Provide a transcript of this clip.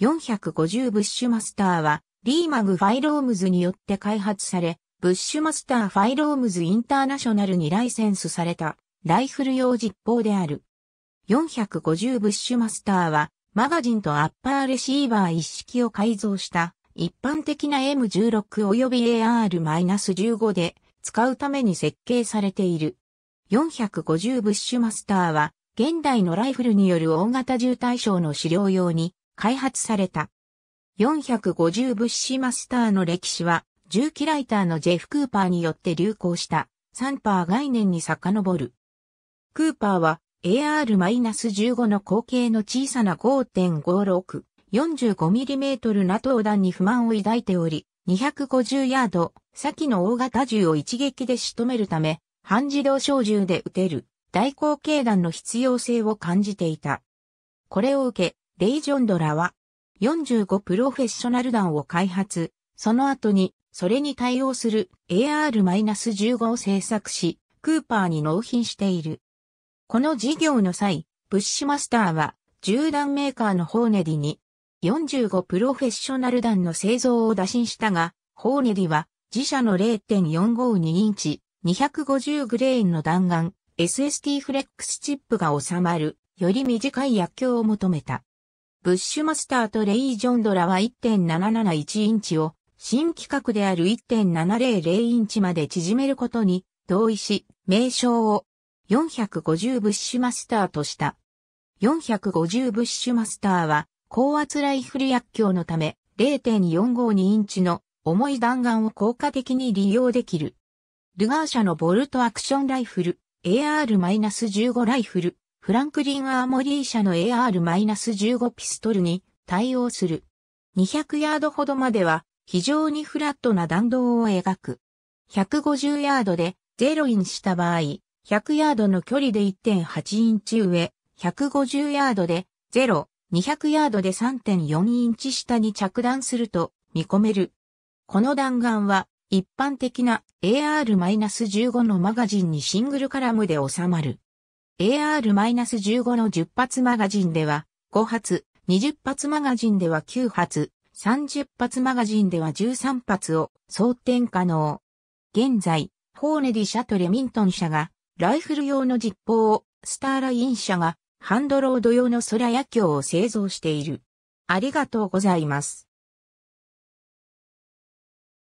450ブッシュマスターは、リーマグ・ファイロームズによって開発され、ブッシュマスター・ファイロームズ・インターナショナルにライセンスされた、ライフル用実砲である。450ブッシュマスターは、マガジンとアッパーレシーバー一式を改造した、一般的な M16 及び AR-15 で使うために設計されている。450ブッシュマスターは、現代のライフルによる大型重対象の資料用に開発された。450物資マスターの歴史は、重機ライターのジェフ・クーパーによって流行したサンパー概念に遡る。クーパーは AR-15 の口径の小さな 5.5645mm ナトー弾に不満を抱いており、250ヤード先の大型銃を一撃で仕留めるため、半自動小銃で撃てる大口径弾の必要性を感じていた。これを受け、レイ・ジョンドラは、45プロフェッショナル弾を開発、その後に、それに対応する AR-15 を製作し、クーパーに納品している。この事業の際、ブッシュマスターは、銃弾メーカーのホーネディに、45プロフェッショナル弾の製造を打診したが、ホーネディは、自社の0.452インチ、250グレーンの弾丸、SST フレックスチップが収まる、より短い薬莢を求めた。ブッシュマスターとレイ・ジョンドラは1.771インチを新規格である1.700インチまで縮めることに同意し、名称を450ブッシュマスターとした。450ブッシュマスターは高圧ライフル薬莢のため0.452インチの重い弾丸を効果的に利用できる。ルガー社のボルトアクションライフル、AR-15 ライフル、フランクリン・アーモリー社の AR-15 ピストルに対応する。200ヤードほどまでは非常にフラットな弾道を描く。150ヤードで0インした場合、100ヤードの距離で1.8インチ上、150ヤードで0、200ヤードで3.4インチ下に着弾すると見込める。この弾丸は一般的な AR-15 のマガジンにシングルカラムで収まる。AR-15 の10発マガジンでは5発、20発マガジンでは9発、30発マガジンでは13発を装填可能。現在、ホーネディ社とレミントン社がライフル用の実砲を、スターライン社がハンドロード用の空野鏡を製造している。ありがとうございます。